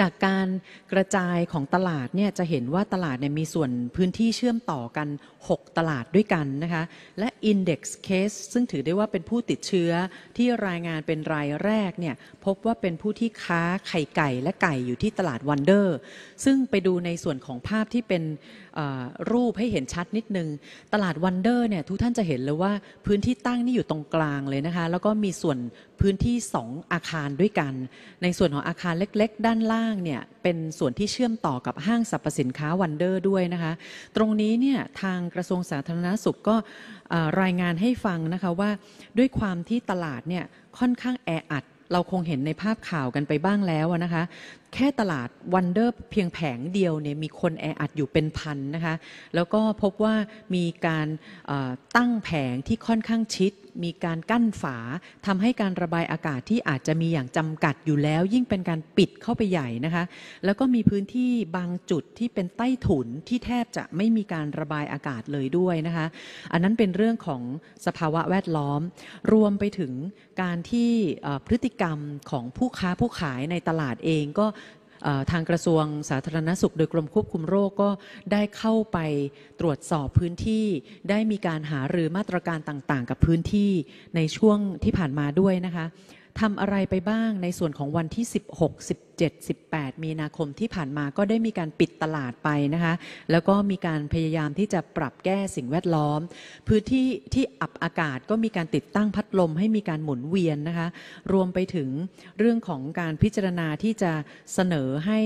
จากการกระจายของตลาดเนี่ยจะเห็นว่าตลาดเนี่ยมีส่วนพื้นที่เชื่อมต่อกัน 6 ตลาดด้วยกันนะคะและ Index Case ซึ่งถือได้ว่าเป็นผู้ติดเชื้อที่รายงานเป็นรายแรกเนี่ยพบว่าเป็นผู้ที่ค้าไข่ไก่ และไก่อยู่ที่ตลาดวันเดอร์ซึ่งไปดูในส่วนของภาพที่เป็นรูปให้เห็นชัดนิดนึง ตลาดวันเดอร์เนี่ยทุกท่านจะเห็นเลยว่าพื้นที่ตั้งนี่อยู่ตรงกลางเลยนะคะแล้วก็มีส่วนพื้นที่ 2 อาคารด้วยกัน ในส่วนของอาคารเล็กๆ ด้านล่างเนี่ย เป็นส่วนที่เชื่อมต่อกับห้างสรรพสินค้าวันเดอร์ด้วยนะคะ ตรงนี้เนี่ยทางกระทรวงสาธารณาสุขก็รายงานให้ฟังนะคะว่าด้วยความที่ตลาดเนี่ยค่อนข้างแออัด เราคงเห็นในภาพข่าวกันไปบ้างแล้วนะคะแค่ตลาดวันเดอร์เพียงแผงเดียวเนี่ยมีคนแออัดอยู่เป็นพันนะคะแล้วก็พบว่ามีการตั้งแผงที่ค่อนข้างชิด มีการกั้นฝาทำให้การระบายอากาศที่อาจจะมีอย่างจำกัดอยู่แล้ว ยิ่งเป็นการปิดเข้าไปใหญ่นะคะแล้วก็มีพื้นที่บางจุดที่เป็นใต้ถุนที่แทบจะไม่มีการระบายอากาศเลยด้วยนะคะอันนั้นเป็นเรื่องของสภาวะแวดล้อม รวมไปถึงการที่พฤติกรรมของผู้ค้าผู้ขายในตลาดเองก็ทางกระทรวงสาธารณสุขโดยกรมควบคุมโรคก็ได้เข้าไปตรวจสอบพื้นที่ได้มีการหาหรือมาตรการต่างๆ กับพื้นที่ในช่วงที่ผ่านมาด้วยนะคะทำอะไรไปบ้างในส่วนของวันที่ 16 17 18 มีนาคมที่ผ่านมาก็ได้มีการปิดตลาดไปนะคะ แล้วก็มีการพยายามที่จะปรับแก้สิ่งแวดล้อม พื้นที่ที่อับอากาศก็มีการติดตั้งพัดลมให้มีการหมุนเวียนนะคะ รวมไปถึงเรื่องของการพิจารณาที่จะเสนอให้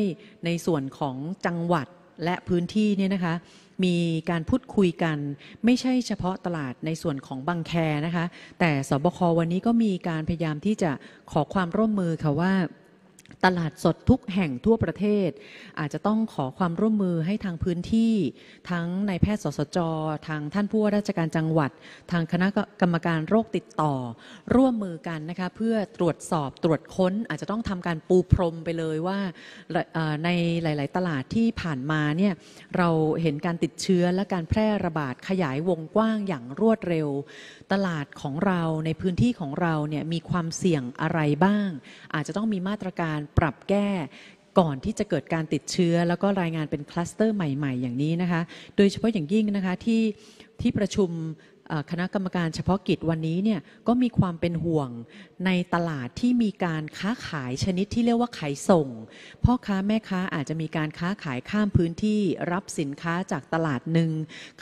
ในส่วนของจังหวัดและพื้นที่เนี่ยนะคะ มีการพูดคุยกัน ไม่ใช่เฉพาะตลาดในส่วนของบางแคนะคะ แต่สบควันนี้ก็มีการพยายามที่จะขอความร่วมมือค่ะว่าตลาดสดทุกแห่งทั่วประเทศ อาจจะต้องขอความร่วมมือให้ทางพื้นที่ทั้งในแพทย์สสจ ทางท่านผู้ว่าราชการจังหวัด ทางคณะกรรมการโรคติดต่อร่วมมือกันนะคะเพื่อตรวจสอบตรวจค้นอาจจะต้องทำการปูพรมไปเลยว่าในหลาย ๆ ตลาดที่ผ่านมาเนี่ยเราเห็นการติดเชื้อและการแพร่ระบาดขยายวงกว้างอย่างรวดเร็วตลาดของเราในพื้นที่ของเราเนี่ยมีความเสี่ยงอะไรบ้าง อาจจะต้องมีมาตรการปรับแก้ก่อนที่จะเกิดการติดเชื้อ แล้วก็รายงานเป็นคลัสเตอร์ใหม่ๆอย่างนี้นะคะ โดยเฉพาะอย่างยิ่งนะคะที่ที่ประชุมคณะกรรมการเฉพาะกิจวันนี้เนี่ยก็มีความเป็นห่วงในตลาดที่มีการค้าขายชนิดที่เรียกว่าขายส่งพ่อค้าแม่ค้าอาจจะมีการค้าขายข้ามพื้นที่รับสินค้าจากตลาดหนึ่ง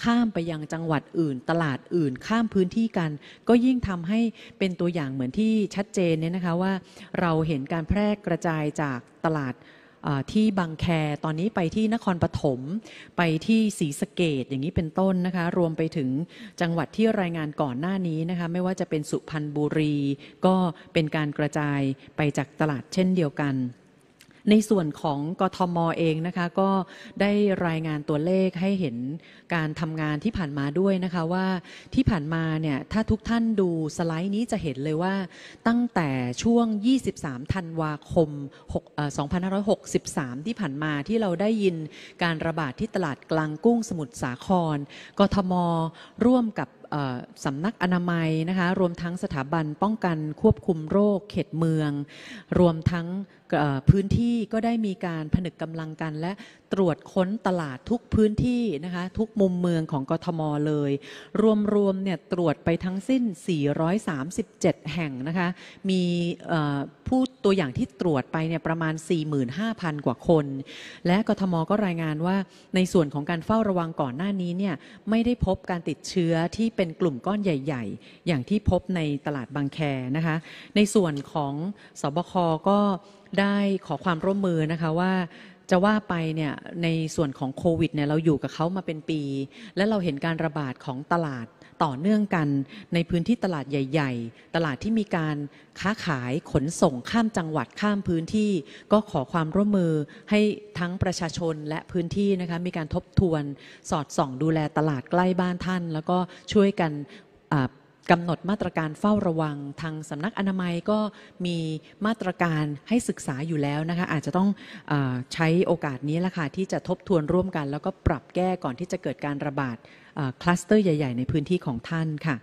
ข้ามไปยังจังหวัดอื่น ตลาดอื่นข้ามพื้นที่กัน ก็ยิ่งทำให้เป็นตัวอย่างเหมือนที่ชัดเจนเนี่ยนะคะ ว่าเราเห็นการแพร่กระจายจากตลาดที่บางแคตอนนี้ไปที่นครปฐม ไปที่ศรีสะเกดอย่างนี้เป็นต้นนะคะ รวมไปถึงจังหวัดที่รายงานก่อนหน้านี้นะคะ ไม่ว่าจะเป็นสุพรรณบุรี ก็เป็นการกระจายไปจากตลาดเช่นเดียวกันในส่วนของกทมเองนะคะ ก็ได้รายงานตัวเลขให้เห็นการทำงานที่ผ่านมาด้วยนะคะ ว่าที่ผ่านมาเนี่ย ถ้าทุกท่านดูสไลด์นี้จะเห็นเลยว่า ตั้งแต่ช่วง 23 ธันวาคม 2563 ที่ผ่านมาที่เราได้ยินการระบาดที่ตลาดกลางกุ้งสมุทรสาครกทมร่วมกับสำนักอนามัยนะคะ รวมทั้งสถาบันป้องกัน ควบคุมโรคเขตเมือง รวมทั้งพื้นที่ก็ได้มีการผนึกกำลังกันและรวจค้นตลาดทุกพื้นที่นะคะ ทุกมุมเมืองของกทมเลย รวมๆเนี่ยตรวจไปทั้งสิ้น 437 แห่งนะคะ มีผู้ตัวอย่างที่ตรวจไปเนี่ยประมาณ 45,000 กว่าคน และกทมก็รายงานว่าในส่วนของการเฝ้าระวังก่อนหน้านี้เนี่ยไม่ได้พบการติดเชื้อที่เป็นกลุ่มก้อนใหญ่ ๆ อย่างที่พบในตลาดบางแคนะคะ ในส่วนของสบคก็ได้ขอความร่วมมือนะคะว่าจะว่าไปเนี่ยในส่วนของโควิดเนี่ยเราอยู่กับเขามาเป็นปี และเราเห็นการระบาดของตลาดต่อเนื่องกันในพื้นที่ตลาดใหญ่ ๆ ตลาดที่มีการค้าขายขนส่งข้ามจังหวัดข้ามพื้นที่ก็ขอความร่วมมือให้ทั้งประชาชนและพื้นที่นะคะมีการทบทวนสอดส่องดูแลตลาดใกล้บ้านท่าน แล้วก็ช่วยกันกำหนดมาตรการเฝ้าระวังทางสำนักอนามัยก็มีมาตรการให้ศึกษาอยู่แล้วนะคะ อาจจะต้องอใช้โอกาสนี้ละค่ะที่จะทบทวนร่วมกัน แล้วก็ปรับแก้ก่อนที่จะเกิดการระบาดคลัสเตอร์ใหญ่ๆ ในพื้นที่ของท่านค่ะ